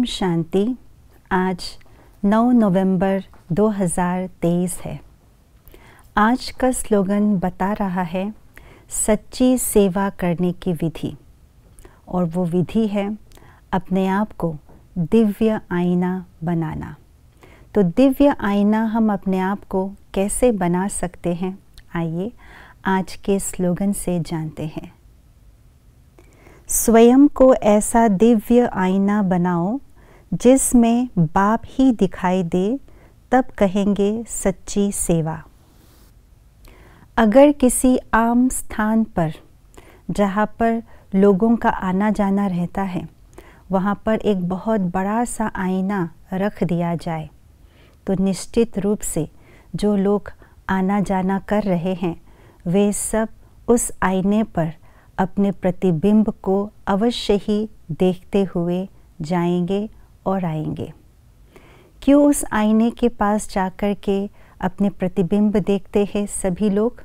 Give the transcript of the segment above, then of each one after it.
ओम शांति आज 9 नवंबर 2023 है आज का स्लोगन बता रहा है सच्ची सेवा करने की विधि और वो विधि है अपने आप को दिव्य आईना बनाना तो दिव्य आईना हम अपने आप को कैसे बना सकते हैं आइए आज के स्लोगन से जानते हैं स्वयं को ऐसा दिव्य आईना बनाओ जिसमें बाप ही दिखाई दे तब कहेंगे सच्ची सेवा अगर किसी आम स्थान पर जहाँ पर लोगों का आना जाना रहता है वहाँ पर एक बहुत बड़ा सा आईना रख दिया जाए तो निश्चित रूप से जो लोग आना जाना कर रहे हैं वे सब उस आईने पर अपने प्रतिबिंब को अवश्य ही देखते हुए जाएंगे और आएंगे क्यों उस आईने के पास जाकर के अपने प्रतिबिंब देखते हैं सभी लोग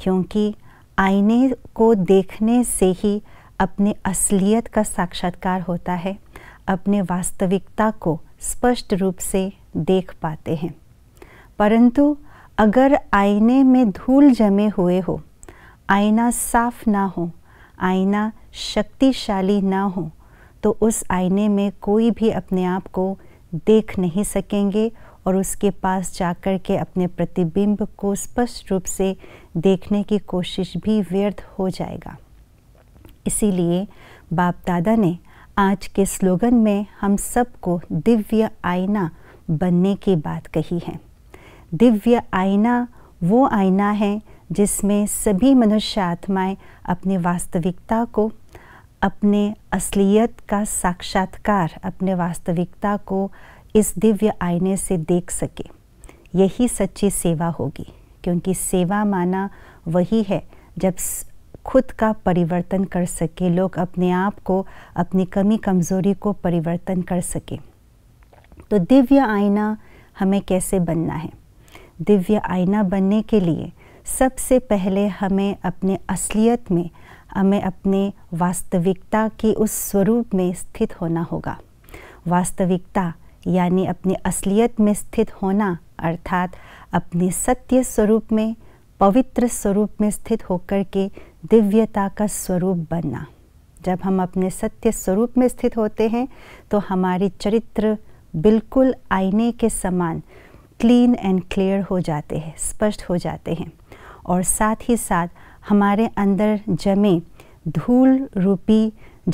क्योंकि आईने को देखने से ही अपने असलियत का साक्षात्कार होता है अपने वास्तविकता को स्पष्ट रूप से देख पाते हैं परंतु अगर आईने में धूल जमे हुए हो आईना साफ ना हो आईना शक्तिशाली ना हो तो उस आईने में कोई भी अपने आप को देख नहीं सकेंगे और उसके पास जाकर के अपने प्रतिबिंब को स्पष्ट रूप से देखने की कोशिश भी व्यर्थ हो जाएगा इसीलिए बाप दादा ने आज के स्लोगन में हम सबको दिव्य आईना बनने की बात कही है दिव्य आईना वो आईना है जिसमें सभी मनुष्य आत्माएं अपनी वास्तविकता को अपने असलियत का साक्षात्कार अपने वास्तविकता को इस दिव्य आईने से देख सके यही सच्ची सेवा होगी क्योंकि सेवा माना वही है जब खुद का परिवर्तन कर सके लोग अपने आप को अपनी कमी कमज़ोरी को परिवर्तन कर सके तो दिव्य आईना हमें कैसे बनना है दिव्य आईना बनने के लिए सबसे पहले हमें अपने असलियत में हमें अपने वास्तविकता की उस स्वरूप में स्थित होना होगा वास्तविकता यानी अपनी असलियत में स्थित होना अर्थात अपने सत्य स्वरूप में पवित्र स्वरूप में स्थित होकर के दिव्यता का स्वरूप बनना जब हम अपने सत्य स्वरूप में स्थित होते हैं तो हमारे चरित्र बिल्कुल आईने के समान क्लीन एंड क्लियर हो जाते हैं स्पष्ट हो जाते हैं और साथ ही साथ हमारे अंदर जमे धूल रूपी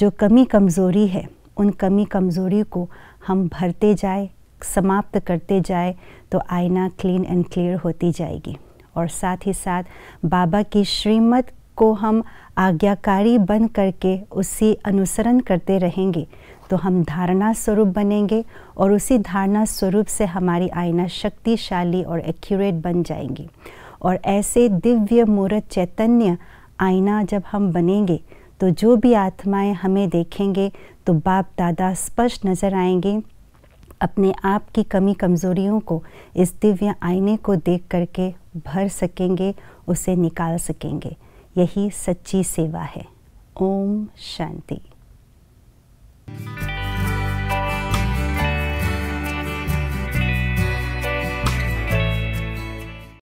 जो कमी कमज़ोरी है उन कमी कमज़ोरी को हम भरते जाए समाप्त करते जाए तो आईना क्लीन एंड क्लियर होती जाएगी और साथ ही साथ बाबा की श्रीमत को हम आज्ञाकारी बन करके उसी अनुसरण करते रहेंगे तो हम धारणा स्वरूप बनेंगे और उसी धारणा स्वरूप से हमारी आईना शक्तिशाली और एक्यूरेट बन जाएंगी और ऐसे दिव्य मूर्त चैतन्य आईना जब हम बनेंगे तो जो भी आत्माएं हमें देखेंगे तो बाप दादा स्पष्ट नज़र आएंगे अपने आप की कमी कमज़ोरियों को इस दिव्य आईने को देख करके भर सकेंगे उसे निकाल सकेंगे यही सच्ची सेवा है ओम शांति